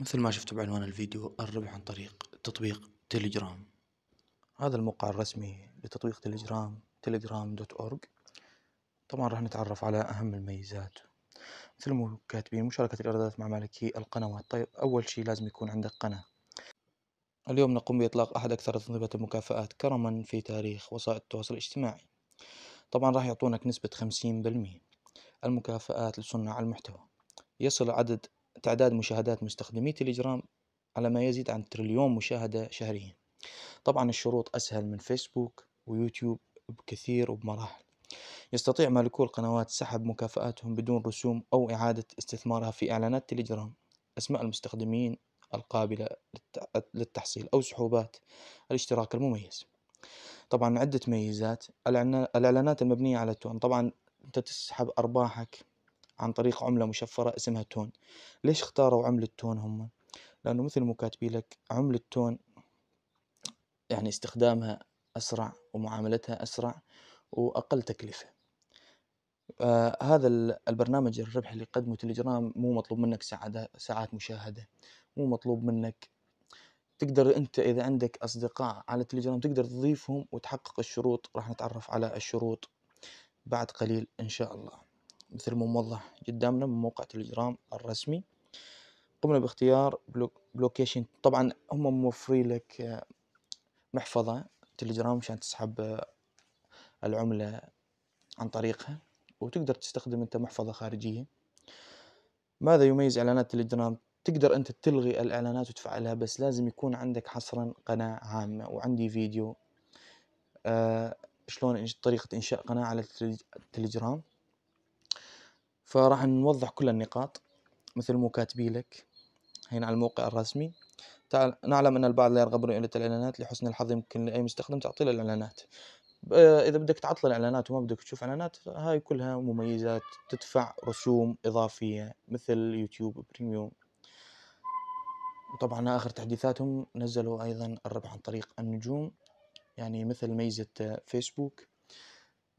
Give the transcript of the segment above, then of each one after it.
مثل ما شفتوا بعنوان الفيديو الربح عن طريق تطبيق تليجرام هذا الموقع الرسمي لتطبيق تليجرام تليجرام دوت أورج طبعا راح نتعرف على أهم الميزات مثل ما كاتبين مشاركة الإيرادات مع مالكي القنوات طيب أول شيء لازم يكون عندك قناة اليوم نقوم بإطلاق أحد أكثر تنظيمة المكافآت كرما في تاريخ وسائل التواصل الاجتماعي طبعا راح يعطونك نسبة خمسين بالمية المكافآت لصناع المحتوى يصل عدد تعداد مشاهدات مستخدمي تليجرام على ما يزيد عن تريليون مشاهدة شهريا طبعا الشروط أسهل من فيسبوك ويوتيوب بكثير وبمراحل يستطيع مالكو القنوات سحب مكافآتهم بدون رسوم أو إعادة استثمارها في إعلانات تليجرام أسماء المستخدمين القابلة للتحصيل أو سحوبات الاشتراك المميز طبعا عدة ميزات الإعلانات المبنية على التون طبعا أنت تسحب أرباحك عن طريق عملة مشفرة اسمها تون ليش اختاروا عملة تون هم؟ لأنه مثل ما كاتبين لك عملة تون يعني استخدامها أسرع ومعاملتها أسرع وأقل تكلفة آه هذا البرنامج الربح اللي قدمه تليجرام مو مطلوب منك ساعات مشاهدة مو مطلوب منك تقدر انت اذا عندك اصدقاء على تليجرام تقدر تضيفهم وتحقق الشروط راح نتعرف على الشروط بعد قليل ان شاء الله مثل ما موضح قدامنا من موقع تليجرام الرسمي قمنا باختيار بلوكيشن طبعا هم موفرين لك محفظة تليجرام مشان تسحب العملة عن طريقها وتقدر تستخدم انت محفظة خارجية ماذا يميز اعلانات تليجرام تقدر انت تلغي الاعلانات وتفعلها بس لازم يكون عندك حصرا قناة عامة وعندي فيديو آه شلون طريقة انشاء قناة على التليجرام فراح نوضح كل النقاط مثل مو كاتبين لك هنا على الموقع الرسمي نعلم أن البعض لا يرغب برؤية الإعلانات لحسن الحظ يمكن لأي مستخدم تعطيل الإعلانات إذا بدك تعطل الإعلانات وما بدك تشوف إعلانات هاي كلها مميزات تدفع رسوم إضافية مثل يوتيوب بريميوم وطبعا آخر تحديثاتهم نزلوا أيضا الربح عن طريق النجوم يعني مثل ميزة فيسبوك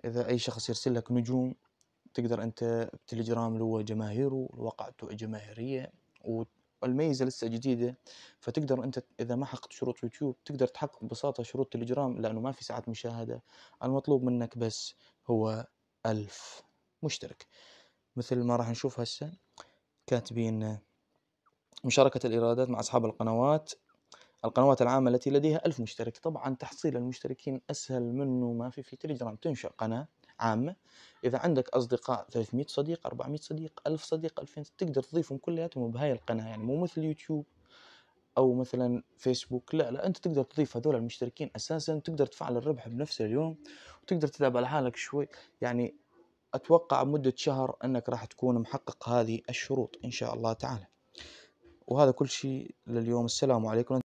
إذا أي شخص يرسل لك نجوم تقدر انت بتليجرام اللي هو جماهيره واقعته جماهيريه والميزه لسه جديده فتقدر انت اذا ما حققت شروط يوتيوب تقدر تحقق ببساطه شروط تليجرام لانه ما في ساعات مشاهده المطلوب منك بس هو ألف مشترك مثل ما راح نشوف هسه كاتبين مشاركة الإيرادات مع أصحاب القنوات القنوات العامة التي لديها ألف مشترك طبعا تحصيل المشتركين أسهل منه ما في في تليجرام تنشأ قناة عامة إذا عندك أصدقاء 300 صديق 400 صديق 1000 صديق 2000 تقدر تضيفهم كلياتهم بهاي القناة يعني مو مثل يوتيوب أو مثلا فيسبوك لا لا أنت تقدر تضيف هذول المشتركين أساسا تقدر تفعل الربح بنفس اليوم وتقدر تتعب على حالك شوي يعني أتوقع مدة شهر أنك راح تكون محقق هذه الشروط إن شاء الله تعالى وهذا كل شيء لليوم السلام عليكم